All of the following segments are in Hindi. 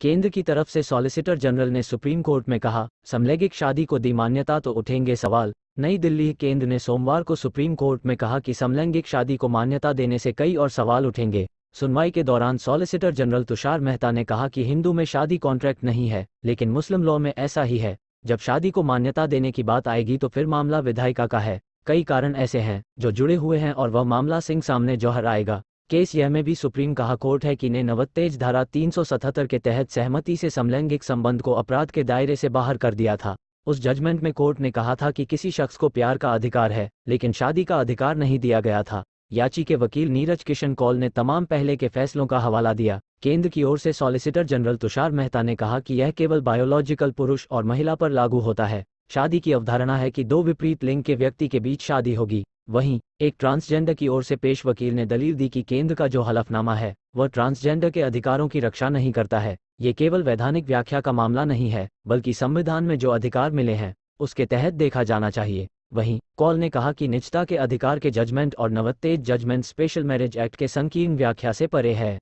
केंद्र की तरफ से सॉलिसिटर जनरल ने सुप्रीम कोर्ट में कहा समलैंगिक शादी को दी मान्यता तो उठेंगे सवाल नई दिल्ली केंद्र ने सोमवार को सुप्रीम कोर्ट में कहा कि समलैंगिक शादी को मान्यता देने से कई और सवाल उठेंगे सुनवाई के दौरान सॉलिसिटर जनरल तुषार मेहता ने कहा कि हिंदू में शादी कॉन्ट्रैक्ट नहीं है लेकिन मुस्लिम लॉ में ऐसा ही है जब शादी को मान्यता देने की बात आएगी तो फिर मामला विधायिका का है कई कारण ऐसे हैं जो जुड़े हुए हैं और वह मामला सिंह सामने जौहर आएगा केस यह में भी सुप्रीम कहा कोर्ट है कि ने नवत्तेज धारा 377 के तहत सहमति से समलैंगिक संबंध को अपराध के दायरे से बाहर कर दिया था उस जजमेंट में कोर्ट ने कहा था कि किसी शख्स को प्यार का अधिकार है लेकिन शादी का अधिकार नहीं दिया गया था याची के वकील नीरज किशन कौल ने तमाम पहले के फैसलों का हवाला दिया केंद्र की ओर से सॉलिसिटर जनरल तुषार मेहता ने कहा कि यह केवल बायोलॉजिकल पुरुष और महिला पर लागू होता है शादी की अवधारणा है कि दो विपरीत लिंग के व्यक्ति के बीच शादी होगी वहीं एक ट्रांसजेंडर की ओर से पेश वकील ने दलील दी कि केंद्र का जो हलफनामा है वह ट्रांसजेंडर के अधिकारों की रक्षा नहीं करता है ये केवल वैधानिक व्याख्या का मामला नहीं है बल्कि संविधान में जो अधिकार मिले हैं उसके तहत देखा जाना चाहिए वहीं कॉल ने कहा कि निजता के अधिकार के जजमेंट और Navtej judgement special marriage act के संकीर्ण व्याख्या से परे है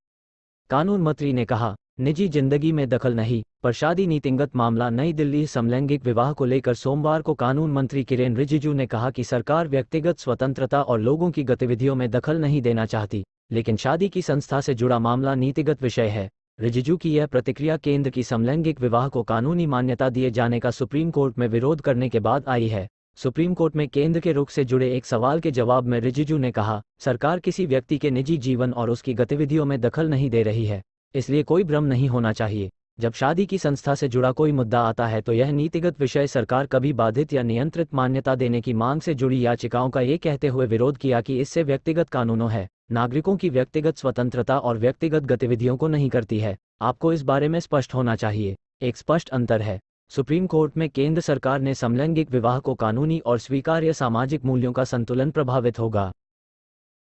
कानून मंत्री ने कहा निजी जिंदगी में दखल नहीं पर शादी नीतिगत मामला नई दिल्ली समलैंगिक विवाह को लेकर सोमवार को कानून मंत्री किरेन रिजिजू ने कहा कि सरकार व्यक्तिगत स्वतंत्रता और लोगों की गतिविधियों में दखल नहीं देना चाहती लेकिन शादी की संस्था से जुड़ा मामला नीतिगत विषय है रिजिजू की यह प्रतिक्रिया केंद्र की समलैंगिक विवाह को कानूनी मान्यता दिए जाने का सुप्रीम कोर्ट में विरोध करने के बाद आई है सुप्रीम कोर्ट में केंद्र के रुख से जुड़े एक सवाल के जवाब में रिजिजू ने कहा सरकार किसी व्यक्ति के निजी जीवन और उसकी गतिविधियों में दखल नहीं दे रही है इसलिए कोई भ्रम नहीं होना चाहिए जब शादी की संस्था से जुड़ा कोई मुद्दा आता है तो यह नीतिगत विषय सरकार कभी बाधित या नियंत्रित मान्यता देने की मांग से जुड़ी याचिकाओं का ये कहते हुए विरोध किया कि इससे व्यक्तिगत कानूनों है नागरिकों की व्यक्तिगत स्वतंत्रता और व्यक्तिगत गतिविधियों को नहीं करती है आपको इस बारे में स्पष्ट होना चाहिए एक स्पष्ट अंतर है सुप्रीम कोर्ट में केंद्र सरकार ने समलैंगिक विवाह को कानूनी और स्वीकार्य सामाजिक मूल्यों का संतुलन प्रभावित होगा